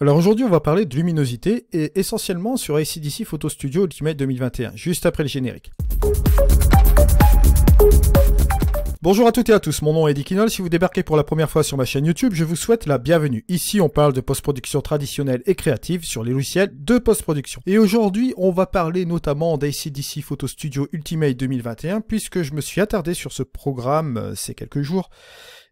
Alors aujourd'hui, on va parler de luminosité et essentiellement sur ACDC Photo Studio Ultimate 2021, juste après le générique. Bonjour à toutes et à tous, mon nom est Eddie Si vous débarquez pour la première fois sur ma chaîne YouTube, je vous souhaite la bienvenue. Ici, on parle de post-production traditionnelle et créative sur les logiciels de post-production. Et aujourd'hui, on va parler notamment d'ACDC Photo Studio Ultimate 2021, puisque je me suis attardé sur ce programme euh, ces quelques jours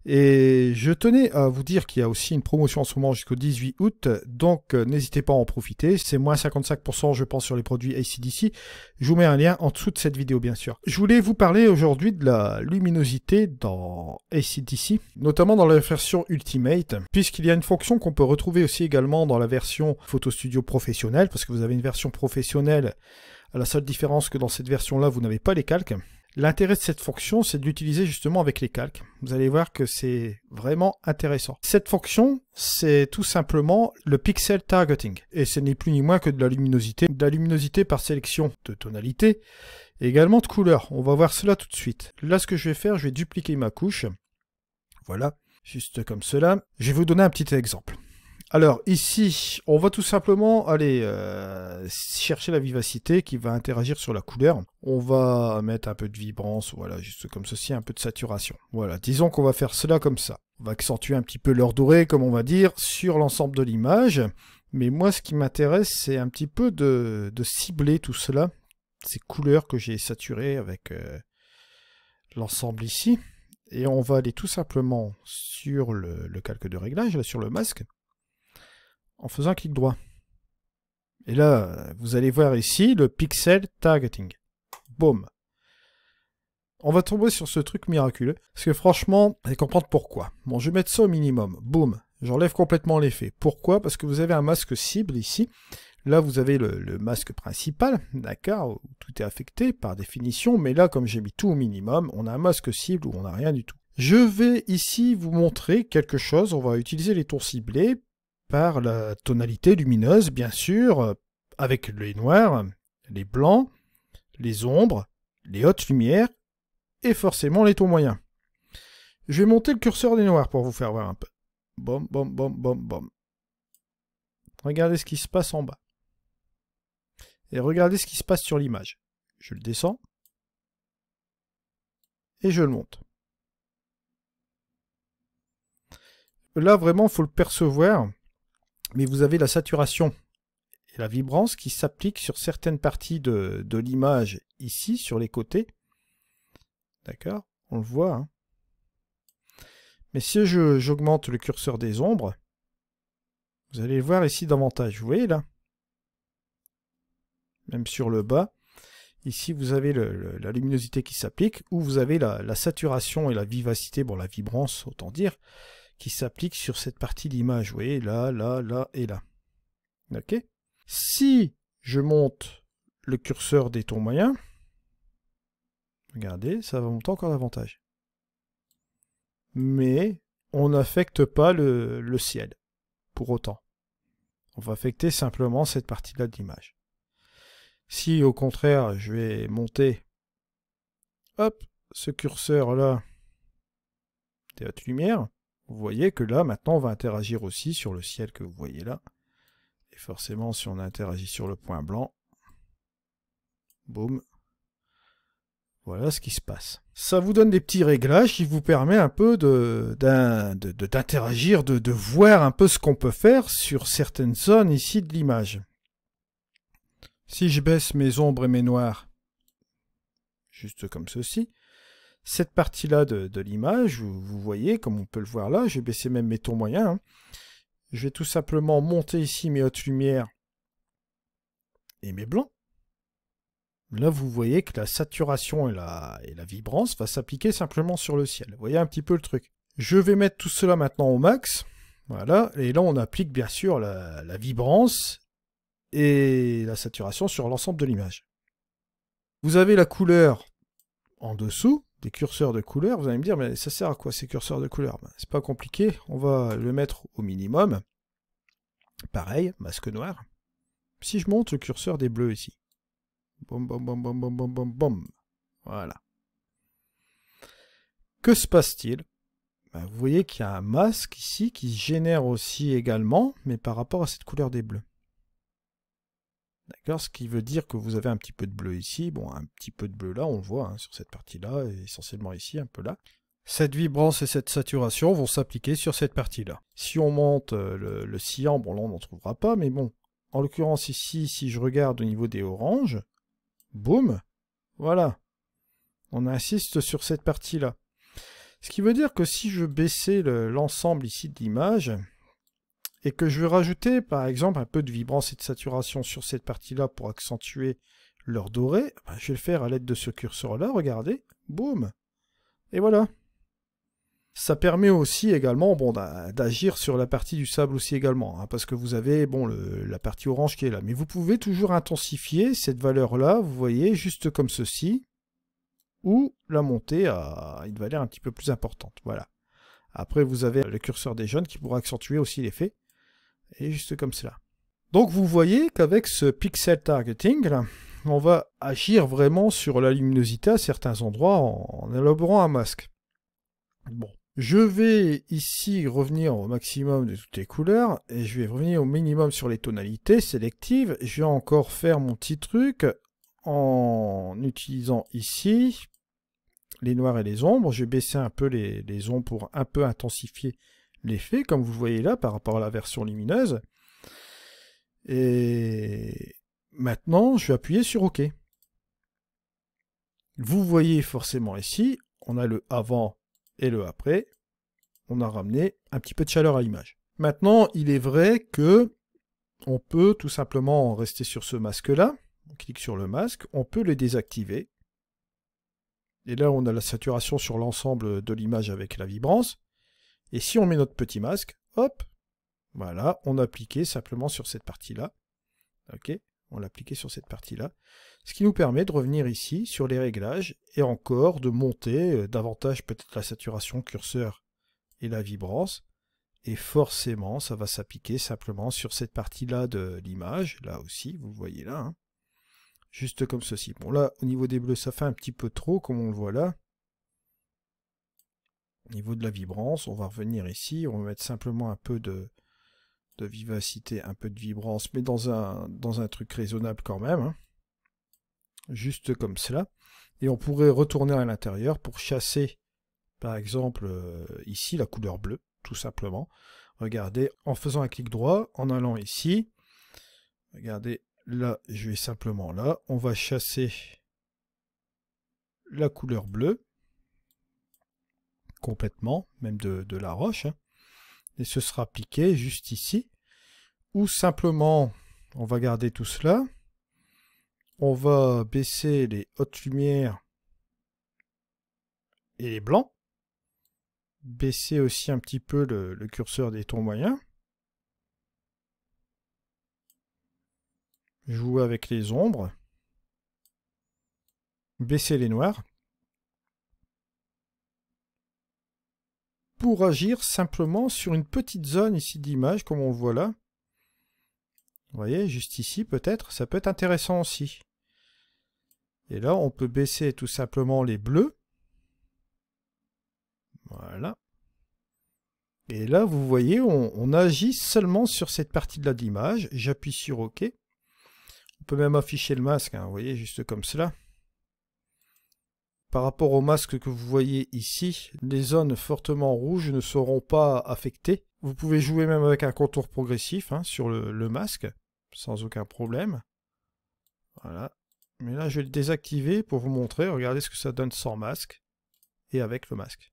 et je tenais à vous dire qu'il y a aussi une promotion en ce moment jusqu'au 18 août, donc euh, n'hésitez pas à en profiter. C'est moins 55% je pense sur les produits ACDC. Je vous mets un lien en dessous de cette vidéo bien sûr. Je voulais vous parler aujourd'hui de la luminosité dans ACDC, notamment dans la version Ultimate, puisqu'il y a une fonction qu'on peut retrouver aussi également dans la version Photo Studio Professionnel parce que vous avez une version professionnelle à la seule différence que dans cette version-là, vous n'avez pas les calques. L'intérêt de cette fonction, c'est d'utiliser justement avec les calques. Vous allez voir que c'est vraiment intéressant. Cette fonction, c'est tout simplement le pixel targeting. Et ce n'est plus ni moins que de la luminosité. De la luminosité par sélection de tonalité et également de couleur. On va voir cela tout de suite. Là, ce que je vais faire, je vais dupliquer ma couche. Voilà, juste comme cela. Je vais vous donner un petit exemple. Alors ici, on va tout simplement aller euh, chercher la vivacité qui va interagir sur la couleur. On va mettre un peu de vibrance, voilà, juste comme ceci, un peu de saturation. Voilà, disons qu'on va faire cela comme ça. On va accentuer un petit peu l'or doré, comme on va dire, sur l'ensemble de l'image. Mais moi, ce qui m'intéresse, c'est un petit peu de, cibler tout cela, ces couleurs que j'ai saturées avec euh, l'ensemble ici. Et on va aller tout simplement sur le, le calque de réglage, là, sur le masque en faisant un clic droit. Et là, vous allez voir ici le pixel targeting. Boom On va tomber sur ce truc miraculeux, parce que franchement, vous allez comprendre pourquoi. Bon, je vais mettre ça au minimum. Boom J'enlève complètement l'effet. Pourquoi Parce que vous avez un masque cible ici. Là, vous avez le, masque principal, d'accord, tout est affecté par définition, mais là, comme j'ai mis tout au minimum, on a un masque cible où on n'a rien du tout. Je vais ici vous montrer quelque chose, on va utiliser les tours ciblés par la tonalité lumineuse, bien sûr, euh, avec les noirs, les blancs, les ombres, les hautes lumières, et forcément les tons moyens. Je vais monter le curseur des noirs pour vous faire voir un peu. Bom, bom, bom, bom, bom. Regardez ce qui se passe en bas. Et regardez ce qui se passe sur l'image. Je le descends. Et je le monte. Là, vraiment, faut le percevoir mais vous avez la saturation et la vibrance qui s'applique sur certaines parties de, l'image ici, sur les côtés. D'accord On le voit. Hein. mais si j'augmente le curseur des ombres, vous allez le voir ici davantage. Vous voyez là Même sur le bas, ici vous avez la luminosité qui s'applique, ou vous avez la, la, saturation et la vivacité, bon la vibrance autant dire, qui s'applique sur cette partie d'image. Vous voyez, là, là, là et là. OK Si je monte le curseur des tons moyens, regardez, ça va monter encore davantage. Mais on n'affecte pas le, ciel, pour autant. On va affecter simplement cette partie-là de l'image. Si au contraire, je vais monter hop, ce curseur-là des hautes lumières, vous voyez que là, maintenant, on va interagir aussi sur le ciel que vous voyez là. Et forcément, si on interagit sur le point blanc, boum, voilà ce qui se passe. Ça vous donne des petits réglages qui vous permet un peu d'interagir, de, de, voir un peu ce qu'on peut faire sur certaines zones ici de l'image. Si je baisse mes ombres et mes noirs, juste comme ceci, cette partie-là de, l'image, vous, voyez, comme on peut le voir là, j'ai baissé même mes tons moyens. Hein. Je vais tout simplement monter ici mes hautes lumières et mes blancs. Là, vous voyez que la saturation et la, vibrance va s'appliquer simplement sur le ciel. Vous voyez un petit peu le truc. Je vais mettre tout cela maintenant au max. Voilà. Et là, on applique bien sûr la vibrance et la saturation sur l'ensemble de l'image. Vous avez la couleur en dessous, des curseurs de couleurs, vous allez me dire, mais ça sert à quoi ces curseurs de couleurs ben, C'est pas compliqué, on va le mettre au minimum. Pareil, masque noir. Si je monte le curseur des bleus ici, bom, bom, bom, bom, bom, bom, bom, bom, voilà. Que se passe-t-il ben, Vous voyez qu'il y a un masque ici qui se génère aussi également, mais par rapport à cette couleur des bleus. Ce qui veut dire que vous avez un petit peu de bleu ici, bon, un petit peu de bleu là, on le voit hein, sur cette partie-là, et essentiellement ici, un peu là. Cette vibrance et cette saturation vont s'appliquer sur cette partie-là. Si on monte euh, le, le cyan, bon là on n'en trouvera pas, mais bon, en l'occurrence ici, si je regarde au niveau des oranges, boum, voilà, on insiste sur cette partie-là. Ce qui veut dire que si je baissais l'ensemble ici de l'image, et que je veux rajouter par exemple un peu de vibrance et de saturation sur cette partie-là pour accentuer leur doré, ben, je vais le faire à l'aide de ce curseur-là, regardez, boum, et voilà. Ça permet aussi également bon, d'agir sur la partie du sable aussi également, hein, parce que vous avez bon, la partie orange qui est là. Mais vous pouvez toujours intensifier cette valeur-là, vous voyez, juste comme ceci, ou la monter à une valeur un petit peu plus importante. Voilà. Après, vous avez le curseur des jaunes qui pourra accentuer aussi l'effet et juste comme cela. Donc vous voyez qu'avec ce pixel targeting, on va agir vraiment sur la luminosité à certains endroits en, élaborant un masque. Bon, je vais ici revenir au maximum de toutes les couleurs et je vais revenir au minimum sur les tonalités sélectives. Je vais encore faire mon petit truc en utilisant ici les noirs et les ombres. Je vais baisser un peu les, les ombres pour un peu intensifier l'effet, comme vous voyez là, par rapport à la version lumineuse. Et maintenant, je vais appuyer sur OK. Vous voyez forcément ici, on a le avant et le après. On a ramené un petit peu de chaleur à l'image. Maintenant, il est vrai que on peut tout simplement rester sur ce masque-là. On clique sur le masque, on peut le désactiver. Et là, on a la saturation sur l'ensemble de l'image avec la vibrance. Et si on met notre petit masque, hop, voilà, on appliquait simplement sur cette partie-là. OK On l'appliquait sur cette partie-là. Ce qui nous permet de revenir ici sur les réglages et encore de monter euh, davantage peut-être la saturation curseur et la vibrance. Et forcément, ça va s'appliquer simplement sur cette partie-là de l'image. Là aussi, vous voyez là. Hein. Juste comme ceci. Bon là, au niveau des bleus, ça fait un petit peu trop, comme on le voit là niveau de la vibrance, on va revenir ici, on va mettre simplement un peu de, vivacité, un peu de vibrance, mais dans un, dans un truc raisonnable quand même. Hein. Juste comme cela. Et on pourrait retourner à l'intérieur pour chasser, par exemple, euh, ici, la couleur bleue, tout simplement. Regardez, en faisant un clic droit, en allant ici, regardez, là, je vais simplement là, on va chasser la couleur bleue, complètement, même de, la roche, hein. et ce sera appliqué juste ici, ou simplement, on va garder tout cela, on va baisser les hautes lumières et les blancs, baisser aussi un petit peu le, le curseur des tons moyens, jouer avec les ombres, baisser les noirs, pour agir simplement sur une petite zone ici d'image, comme on le voit là. Vous voyez, juste ici peut-être, ça peut être intéressant aussi. Et là, on peut baisser tout simplement les bleus. Voilà. Et là, vous voyez, on, agit seulement sur cette partie-là d'image. J'appuie sur OK. On peut même afficher le masque, hein, vous voyez, juste comme cela. Par rapport au masque que vous voyez ici, les zones fortement rouges ne seront pas affectées. Vous pouvez jouer même avec un contour progressif hein, sur le, le masque, sans aucun problème. Voilà. Mais là, je vais le désactiver pour vous montrer. Regardez ce que ça donne sans masque et avec le masque.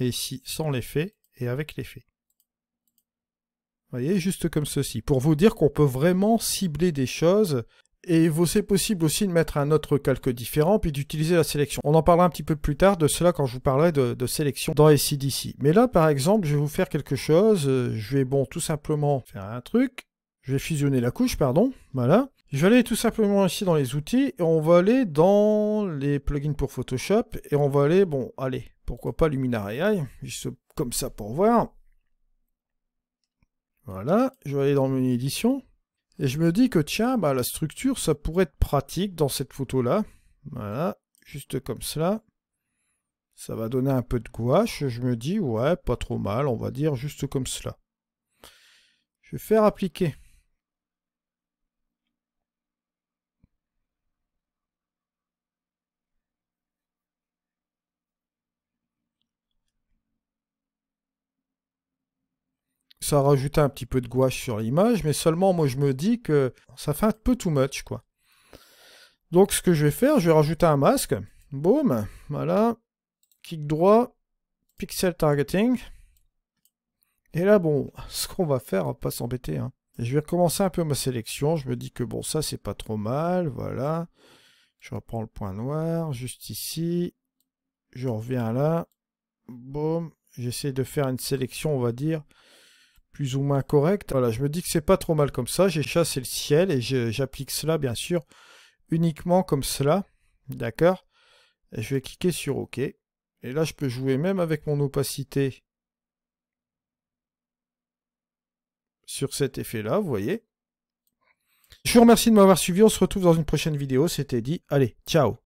Et ici, sans l'effet et avec l'effet. Vous voyez, juste comme ceci. Pour vous dire qu'on peut vraiment cibler des choses et c'est possible aussi de mettre un autre calque différent, puis d'utiliser la sélection. On en parlera un petit peu plus tard de cela quand je vous parlerai de, sélection dans SCDC. Mais là, par exemple, je vais vous faire quelque chose. Euh, je vais, bon, tout simplement faire un truc. Je vais fusionner la couche, pardon. Voilà. Je vais aller tout simplement ici dans les outils, et on va aller dans les plugins pour Photoshop, et on va aller, bon, allez, pourquoi pas Luminar AI, juste comme ça pour voir. Voilà, je vais aller dans mon menu édition. Et je me dis que tiens, bah, la structure, ça pourrait être pratique dans cette photo-là. Voilà, juste comme cela. Ça va donner un peu de gouache. Je me dis, ouais, pas trop mal, on va dire juste comme cela. Je vais faire appliquer. ça rajoute un petit peu de gouache sur l'image, mais seulement moi je me dis que ça fait un peu too much quoi. Donc ce que je vais faire, je vais rajouter un masque. Boum, voilà. Clic droit, pixel targeting. Et là bon, ce qu'on va faire, on va pas s'embêter. Hein. Je vais recommencer un peu ma sélection. Je me dis que bon ça c'est pas trop mal, voilà. Je reprends le point noir, juste ici. Je reviens là. Boum. J'essaie de faire une sélection, on va dire, plus ou moins correct Voilà, je me dis que c'est pas trop mal comme ça. J'ai chassé le ciel et j'applique cela, bien sûr, uniquement comme cela. D'accord je vais cliquer sur OK. Et là, je peux jouer même avec mon opacité sur cet effet-là, vous voyez. Je vous remercie de m'avoir suivi. On se retrouve dans une prochaine vidéo. C'était dit. Allez, ciao